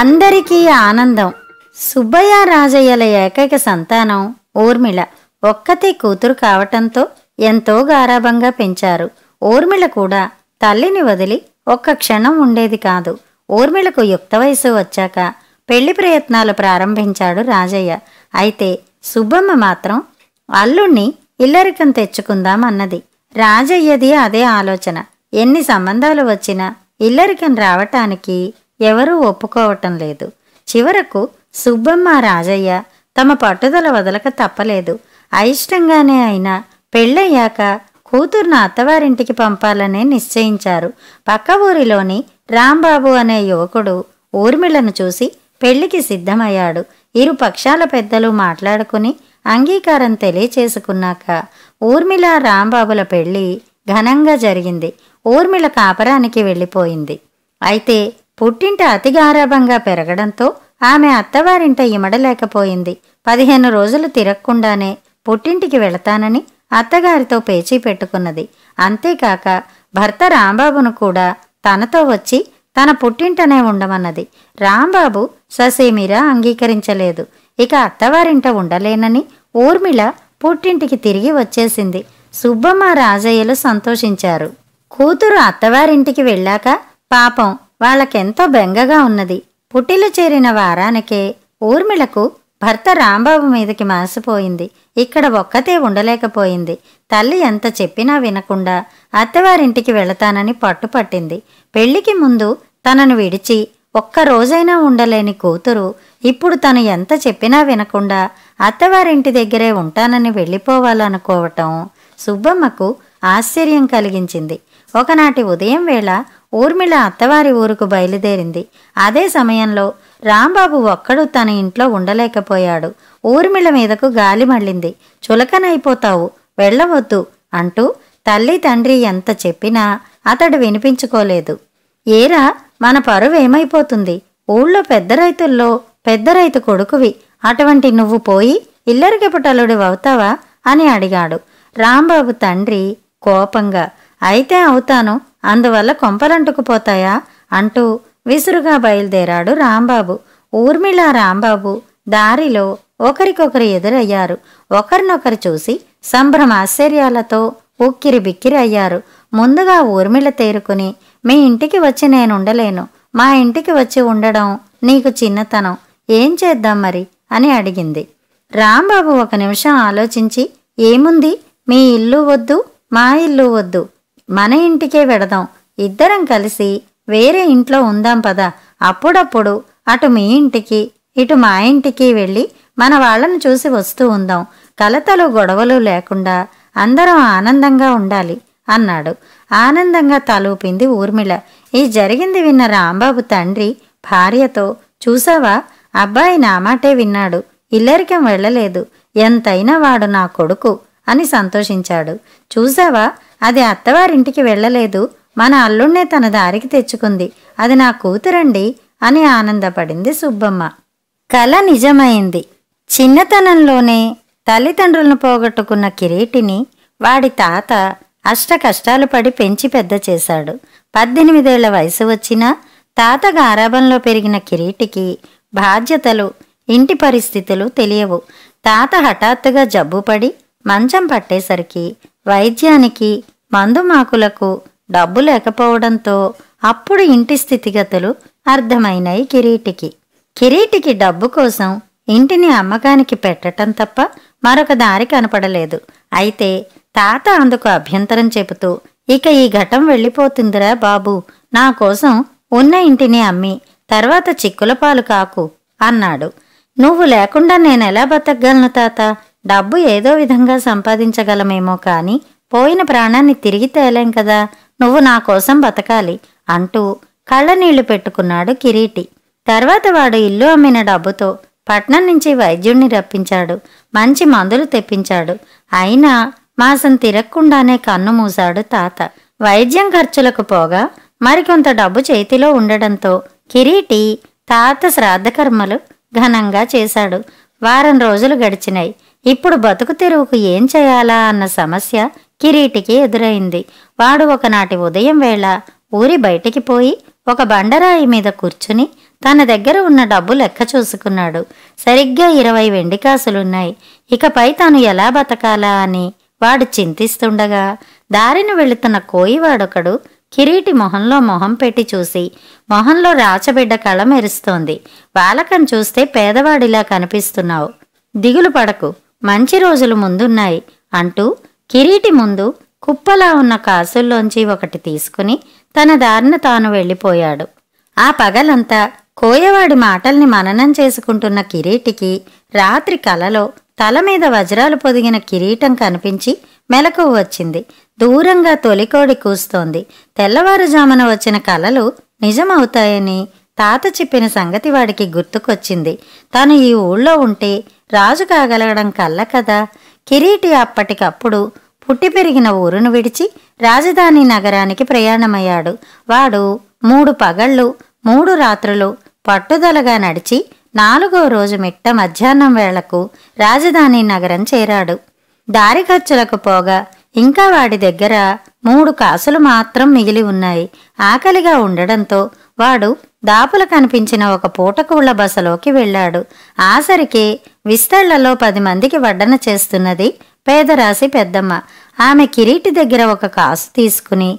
అందరికీ ఆనందం సుబ్బయ్య రాజయ్యల ఏకైక సంతానం ఊర్మిళ ఒక్కతే కూతురు కావటంతో ఎంతో గారాభంగా పెంచారు ఊర్మిళ కూడా తల్లిని వదిలి ఒక్క క్షణం ఉండేది కాదు ఊర్మిళకు యుక్త వయసు వచ్చాక పెళ్లి ప్రయత్నాలు ప్రారంభించాడు రాజయ్య అయితే సుబ్బమ్మ మాత్రం అల్లుణ్ణి ఇల్లరికం తెచ్చుకుందామన్నది రాజయ్యది అదే ఆలోచన ఎన్ని సంబంధాలు వచ్చినా ఇల్లరికం రావటానికి ఎవరూ ఒప్పుకోవటం లేదు చివరకు సుబ్బమ్మ రాజయ్య తమ పట్టుదల వదలక తప్పలేదు అయిష్టంగానే అయినా పెళ్ళయ్యాక కూతుర్ను అత్తవారింటికి పంపాలనే నిశ్చయించారు పక్క ఊరిలోని రాంబాబు అనే యువకుడు ఊర్మిళను చూసి పెళ్లికి సిద్ధమయ్యాడు ఇరు పక్షాల పెద్దలు మాట్లాడుకుని అంగీకారం తెలియచేసుకున్నాక ఊర్మిళ రాంబాబుల పెళ్లి ఘనంగా జరిగింది ఊర్మిళ కాపరానికి వెళ్ళిపోయింది అయితే పుట్టింట అతి గారాభంగా పెరగడంతో ఆమె అత్తవారింట ఇమడలేకపోయింది పదిహేను రోజులు తిరక్కుండానే పుట్టింటికి వెళతానని అత్తగారితో పేచీ పెట్టుకున్నది అంతేకాక భర్త రాంబాబును కూడా తనతో వచ్చి తన పుట్టింటనే ఉండమన్నది రాంబాబు ససేమిరా అంగీకరించలేదు ఇక అత్తవారింట ఉండలేనని ఊర్మిళ పుట్టింటికి తిరిగి వచ్చేసింది సుబ్బమ్మ రాజయ్యలు సంతోషించారు కూతురు అత్తవారింటికి వెళ్ళాక పాపం వాళ్ళకెంతో బెంగగా ఉన్నది పుట్టిలు చేరిన వారానికే ఊర్మిళకు భర్త రాంబాబు మీదకి మాసిపోయింది ఇక్కడ ఒక్కతే ఉండలేకపోయింది తల్లి ఎంత చెప్పినా వినకుండా అత్తవారింటికి వెళతానని పట్టుపట్టింది పెళ్లికి ముందు తనను విడిచి ఒక్క రోజైనా ఉండలేని కూతురు ఇప్పుడు తను ఎంత చెప్పినా వినకుండా అత్తవారింటి దగ్గరే ఉంటానని వెళ్ళిపోవాలనుకోవటం సుబ్బమ్మకు ఆశ్చర్యం కలిగించింది ఒకనాటి ఉదయం వేళ ఊర్మిళ అత్తవారి ఊరుకు బయలుదేరింది అదే సమయంలో రాంబాబు ఒక్కడు తన ఇంట్లో ఉండలేకపోయాడు ఊర్మిళ మీదకు గాలి మళ్ళింది చులకనైపోతావు వెళ్ళవద్దు అంటూ తల్లి తండ్రి ఎంత చెప్పినా అతడు వినిపించుకోలేదు ఏరా మన పరువేమైపోతుంది ఊళ్ళో పెద్ద రైతుల్లో పెద్ద రైతు కొడుకువి అటువంటి నువ్వు పోయి ఇల్లరికెపటలుడు అవుతావా అని అడిగాడు రాంబాబు తండ్రి కోపంగా అయితే అవుతాను అందువల్ల కొంపలంటుకుపోతాయా అంటూ విసురుగా బయలుదేరాడు రాంబాబు ఊర్మిళ రాంబాబు దారిలో ఒకరికొకరు ఎదురయ్యారు ఒకరినొకరు చూసి సంభ్రమ ఆశ్చర్యాలతో ఉక్కిరి బిక్కిరి అయ్యారు ముందుగా ఊర్మిళ తేరుకుని మీ ఇంటికి వచ్చి నేనుండలేను మా ఇంటికి వచ్చి ఉండడం నీకు చిన్నతనం ఏం చేద్దాం మరి అని అడిగింది రాంబాబు ఒక నిమిషం ఆలోచించి ఏముంది మీ ఇల్లు వద్దు మా ఇల్లు వద్దు మన ఇంటికే వెడదాం ఇద్దరం కలిసి వేరే ఇంట్లో ఉందాం పదా అప్పుడప్పుడు అటు మీ ఇంటికి ఇటు మా ఇంటికి వెళ్ళి మన వాళ్ళను చూసి వస్తూ ఉందాం కలతలు గొడవలు లేకుండా అందరం ఆనందంగా ఉండాలి అన్నాడు ఆనందంగా తలూపింది ఊర్మిళ ఈ జరిగింది విన్న రాంబాబు తండ్రి భార్యతో చూసావా అబ్బాయి నా మాటే విన్నాడు ఇల్లరికం వెళ్ళలేదు ఎంతైనా వాడు నా కొడుకు అని సంతోషించాడు చూసావా అది అత్తవారింటికి వెళ్ళలేదు మన అల్లుణ్ణే తన దారికి తెచ్చుకుంది అది నా కూతురండి అని ఆనందపడింది సుబ్బమ్మ కల నిజమైంది చిన్నతనంలోనే తల్లిదండ్రులను పోగొట్టుకున్న కిరీటిని వాడి తాత అష్ట కష్టాలు పడి పెంచి పెద్ద చేశాడు పద్దెనిమిదేళ్ల వయసు వచ్చినా తాత గారాబంలో పెరిగిన కిరీటికి బాధ్యతలు ఇంటి పరిస్థితులు తెలియవు తాత హఠాత్తుగా జబ్బుపడి మంచం పట్టేసరికి వైద్యానికి మందుమాకులకు డబ్బు లేకపోవడంతో అప్పుడు ఇంటి స్థితిగతులు అర్థమైనాయి కిరీటికి కిరీటికి డబ్బు కోసం ఇంటిని అమ్మకానికి పెట్టటం తప్ప మరొక దారి కనపడలేదు అయితే తాత అందుకు అభ్యంతరం చెబుతూ ఇక ఈ ఘటం వెళ్ళిపోతుందిరా బాబు నా కోసం ఉన్న ఇంటిని అమ్మి తర్వాత చిక్కుల పాలు కాకు అన్నాడు నువ్వు లేకుండా నేనెలా బతకగలను తాత డబ్బు ఏదో విధంగా సంపాదించగలమేమో కానీ పోయిన ప్రాణాన్ని తిరిగి తేలేం కదా నువ్వు నా కోసం బతకాలి అంటూ కళ్ళనీళ్లు పెట్టుకున్నాడు కిరీటి తర్వాత వాడు ఇల్లు అమ్మిన డబ్బుతో పట్నం నుంచి వైద్యుణ్ణి రప్పించాడు మంచి మందులు తెప్పించాడు అయినా మాసం తిరగకుండానే కన్ను మూశాడు తాత వైద్యం ఖర్చులకు పోగా మరికొంత డబ్బు చేతిలో ఉండడంతో కిరీటి తాత శ్రాద్ధకర్మలు ఘనంగా చేశాడు వారం రోజులు గడిచినాయి ఇప్పుడు బతుకు తెరువుకు ఏం చేయాలా అన్న సమస్య కిరీటికి ఎదురైంది వాడు ఒకనాటి ఉదయం వేళ ఊరి బయటికి పోయి ఒక బండరాయి మీద కూర్చుని తన దగ్గర ఉన్న డబ్బు లెక్క చూసుకున్నాడు సరిగ్గా ఇరవై వెండికాసులున్నాయి ఇకపై తాను ఎలా బతకాలా అని వాడు చింతిస్తుండగా దారిన వెళుతున్న కోయివాడొకడు కిరీటి మొహంలో మొహం పెట్టి చూసి మొహంలో రాచబిడ్డ కళ మెరుస్తోంది బాలకం చూస్తే పేదవాడిలా కనిపిస్తున్నావు దిగులు పడకు మంచి రోజులు ముందున్నాయి అంటూ కిరీటి ముందు కుప్పలా ఉన్న కాసుల్లోంచి ఒకటి తీసుకుని తన దారిన తాను వెళ్ళిపోయాడు ఆ పగలంతా కోయవాడి మాటల్ని మననం చేసుకుంటున్న కిరీటికి రాత్రి కలలో తల మీద వజ్రాలు పొదిగిన కిరీటం కనిపించి మెలకు వచ్చింది దూరంగా తొలికోడి కూస్తోంది తెల్లవారుజామున వచ్చిన కలలు నిజమవుతాయని తాత చెప్పిన సంగతి వాడికి గుర్తుకొచ్చింది తాను ఈ ఊళ్ళో ఉంటే రాజు కాగలగడం కల్ల కదా కిరీటి అప్పటికప్పుడు పుట్టి పెరిగిన ఊరును విడిచి రాజధాని నగరానికి ప్రయాణమయ్యాడు వాడు మూడు పగళ్ళు మూడు రాత్రులు పట్టుదలగా నడిచి నాలుగో రోజు మిట్ట మధ్యాహ్నం వేళకు రాజధాని నగరం చేరాడు దారి ఖర్చులకు పోగా ఇంకా వాడి దగ్గర మూడు కాసులు మాత్రం మిగిలి ఉన్నాయి ఆకలిగా ఉండడంతో వాడు దాపుల కనిపించిన ఒక పూటకుళ్ల బసలోకి వెళ్ళాడు ఆసరికి విస్తళ్లలో పది మందికి వడ్డన చేస్తున్నది పేదరాశి పెద్దమ్మ ఆమె కిరీటి దగ్గర ఒక కాసు తీసుకుని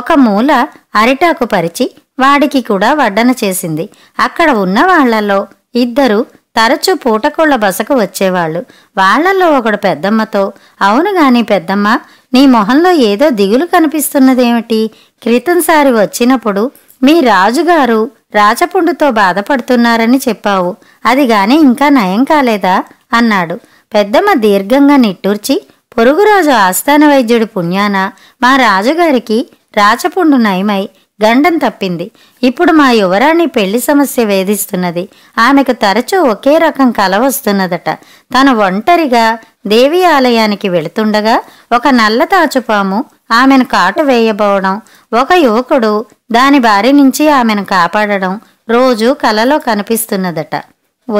ఒక మూల అరిటాకు పరిచి వాడికి కూడా వడ్డన చేసింది అక్కడ ఉన్న వాళ్లలో ఇద్దరు తరచూ పూటకోళ్ల బసకు వచ్చేవాళ్ళు వాళ్లలో ఒకడు పెద్దమ్మతో అవును గాని పెద్దమ్మ నీ మొహంలో ఏదో దిగులు కనిపిస్తున్నదేమిటి క్రితంసారి వచ్చినప్పుడు మీ రాజుగారు రాచపుండుతో బాధపడుతున్నారని చెప్పావు అది గాని ఇంకా నయం కాలేదా అన్నాడు పెద్దమ్మ దీర్ఘంగా నిట్టూర్చి పొరుగురాజు ఆస్థాన వైద్యుడి పుణ్యాన మా రాజుగారికి రాచపుండు నయమై గండం తప్పింది ఇప్పుడు మా యువరాణి పెళ్లి సమస్య వేధిస్తున్నది ఆమెకు తరచూ ఒకే రకం కల వస్తున్నదట తను ఒంటరిగా దేవి ఆలయానికి వెళుతుండగా ఒక నల్ల తాచుపాము ఆమెను కాటు వేయబోవడం ఒక యువకుడు దాని బారి నుంచి ఆమెను కాపాడడం రోజు కలలో కనిపిస్తున్నదట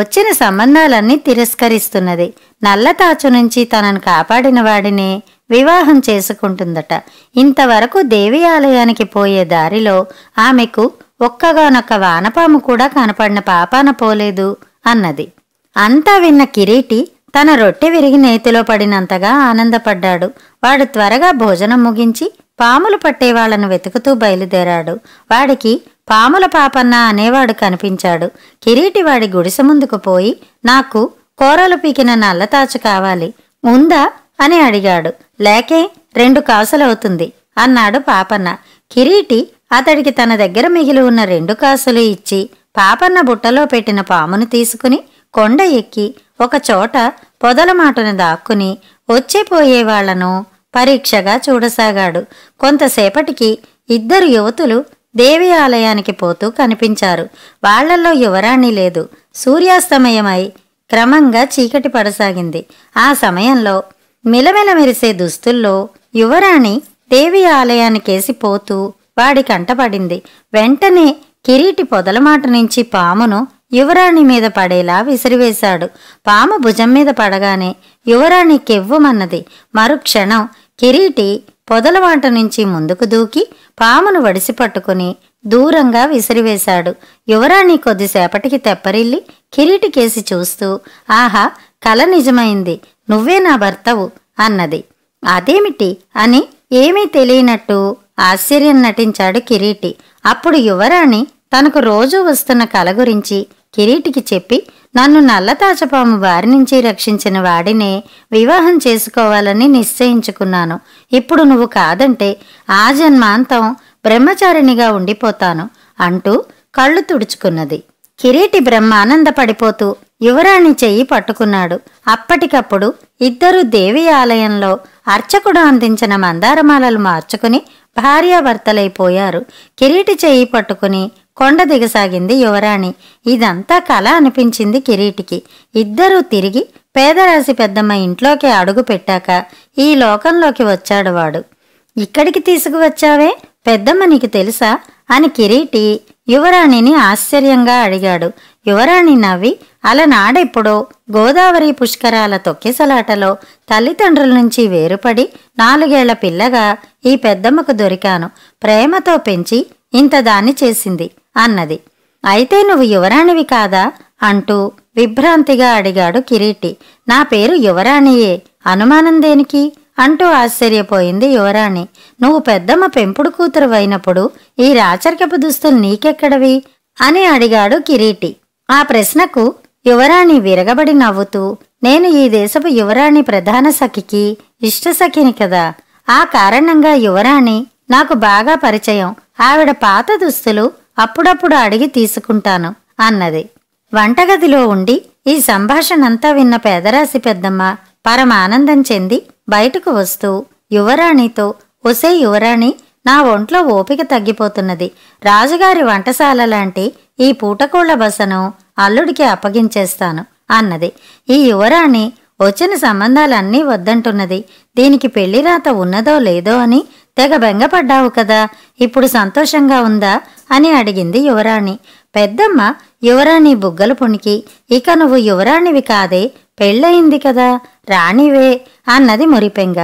వచ్చిన సంబంధాలన్నీ తిరస్కరిస్తున్నది నల్ల తాచు నుంచి తనను కాపాడిన వాడినే వివాహం చేసుకుంటుందట ఇంతవరకు దేవి ఆలయానికి పోయే దారిలో ఆమెకు ఒక్కగానొక్క వానపాము కూడా కనపడిన పాపాన పోలేదు అన్నది అంతా విన్న కిరీటి తన రొట్టె విరిగి నేతిలో పడినంతగా ఆనందపడ్డాడు వాడు త్వరగా భోజనం ముగించి పాములు పట్టే వాళ్లను వెతుకుతూ బయలుదేరాడు వాడికి పాముల పాపన్న అనేవాడు కనిపించాడు కిరీటి వాడి గుడిసె ముందుకు పోయి నాకు కూరలు పీకిన నల్లతాచు కావాలి ఉందా అని అడిగాడు లేకే రెండు కాసులవుతుంది అన్నాడు పాపన్న కిరీటి అతడికి తన దగ్గర మిగిలి ఉన్న రెండు కాసులు ఇచ్చి పాపన్న బుట్టలో పెట్టిన పామును తీసుకుని కొండ ఎక్కి ఒక చోట పొదల మాటను దాక్కుని వాళ్లను పరీక్షగా చూడసాగాడు కొంతసేపటికి ఇద్దరు యువతులు దేవి ఆలయానికి పోతూ కనిపించారు వాళ్లల్లో యువరాణి లేదు సూర్యాస్తమయమై క్రమంగా చీకటి పడసాగింది ఆ సమయంలో మిలమెల మెరిసే దుస్తుల్లో యువరాణి దేవి పోతూ వాడి కంటపడింది వెంటనే కిరీటి పొదలమాట నుంచి పామును యువరాణి మీద పడేలా విసిరివేశాడు పాము భుజం మీద పడగానే యువరాణి కెవ్వమన్నది మరుక్షణం కిరీటి పొదలమాట నుంచి ముందుకు దూకి పామును వడిసి పట్టుకుని దూరంగా విసిరివేశాడు యువరాణి కొద్దిసేపటికి తెప్పరిల్లి కిరీటికేసి చూస్తూ ఆహా కల నిజమైంది నువ్వే నా భర్తవు అన్నది అదేమిటి అని ఏమీ తెలియనట్టు ఆశ్చర్యం నటించాడు కిరీటి అప్పుడు యువరాణి తనకు రోజు వస్తున్న కల గురించి కిరీటికి చెప్పి నన్ను నల్లతాచపాము బారి నుంచి రక్షించిన వాడినే వివాహం చేసుకోవాలని నిశ్చయించుకున్నాను ఇప్పుడు నువ్వు కాదంటే ఆ జన్మాంతం బ్రహ్మచారిణిగా ఉండిపోతాను అంటూ కళ్ళు తుడుచుకున్నది కిరీటి బ్రహ్మ ఆనందపడిపోతూ యువరాణి చెయ్యి పట్టుకున్నాడు అప్పటికప్పుడు ఇద్దరు దేవి ఆలయంలో అర్చకుడు అందించిన మందారమాలలు మార్చుకుని భార్యాభర్తలైపోయారు కిరీటి చెయ్యి పట్టుకుని కొండ దిగసాగింది యువరాణి ఇదంతా కళ అనిపించింది కిరీటికి ఇద్దరూ తిరిగి పేదరాశి పెద్దమ్మ ఇంట్లోకి అడుగు పెట్టాక ఈ లోకంలోకి వచ్చాడు వాడు ఇక్కడికి తీసుకువచ్చావే పెద్దమ్మ నీకు తెలుసా అని కిరీటి యువరాణిని ఆశ్చర్యంగా అడిగాడు యువరాణి నవ్వి అలనాడెప్పుడో గోదావరి పుష్కరాల తొక్కిసలాటలో తల్లిదండ్రుల నుంచి వేరుపడి నాలుగేళ్ల పిల్లగా ఈ పెద్దమ్మకు దొరికాను ప్రేమతో పెంచి ఇంత దాన్ని చేసింది అన్నది అయితే నువ్వు యువరాణివి కాదా అంటూ విభ్రాంతిగా అడిగాడు కిరీటి నా పేరు యువరాణియే అనుమానం దేనికి అంటూ ఆశ్చర్యపోయింది యువరాణి నువ్వు పెద్దమ్మ పెంపుడు కూతురు అయినప్పుడు ఈ రాచరికపు దుస్తులు నీకెక్కడవి అని అడిగాడు కిరీటి ఆ ప్రశ్నకు యువరాణి విరగబడి నవ్వుతూ నేను ఈ దేశపు యువరాణి ప్రధాన సఖికి సఖిని కదా ఆ కారణంగా యువరాణి నాకు బాగా పరిచయం ఆవిడ పాత దుస్తులు అప్పుడప్పుడు అడిగి తీసుకుంటాను అన్నది వంటగదిలో ఉండి ఈ సంభాషణంతా విన్న పేదరాశి పెద్దమ్మ పరమానందం చెంది బయటకు వస్తూ యువరాణితో ఒసే యువరాణి నా ఒంట్లో ఓపిక తగ్గిపోతున్నది రాజుగారి వంటశాల లాంటి ఈ పూటకోళ్ల బసను అల్లుడికి అప్పగించేస్తాను అన్నది ఈ యువరాణి వచ్చిన సంబంధాలన్నీ వద్దంటున్నది దీనికి పెళ్లి రాత ఉన్నదో లేదో అని తెగ బెంగపడ్డావు కదా ఇప్పుడు సంతోషంగా ఉందా అని అడిగింది యువరాణి పెద్దమ్మ యువరాణి బుగ్గలు పొణికి ఇక నువ్వు యువరాణివి కాదే పెళ్ళయింది కదా రాణివే అన్నది మురిపెంగ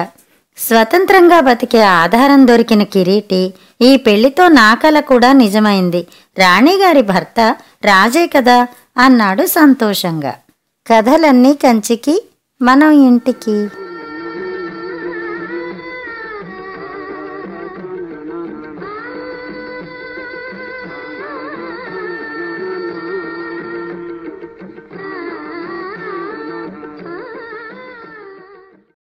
స్వతంత్రంగా బతికే ఆధారం దొరికిన కిరీటి ఈ పెళ్లితో నా కల కూడా నిజమైంది రాణిగారి భర్త రాజే కదా అన్నాడు సంతోషంగా కథలన్నీ కంచికి మనం ఇంటికి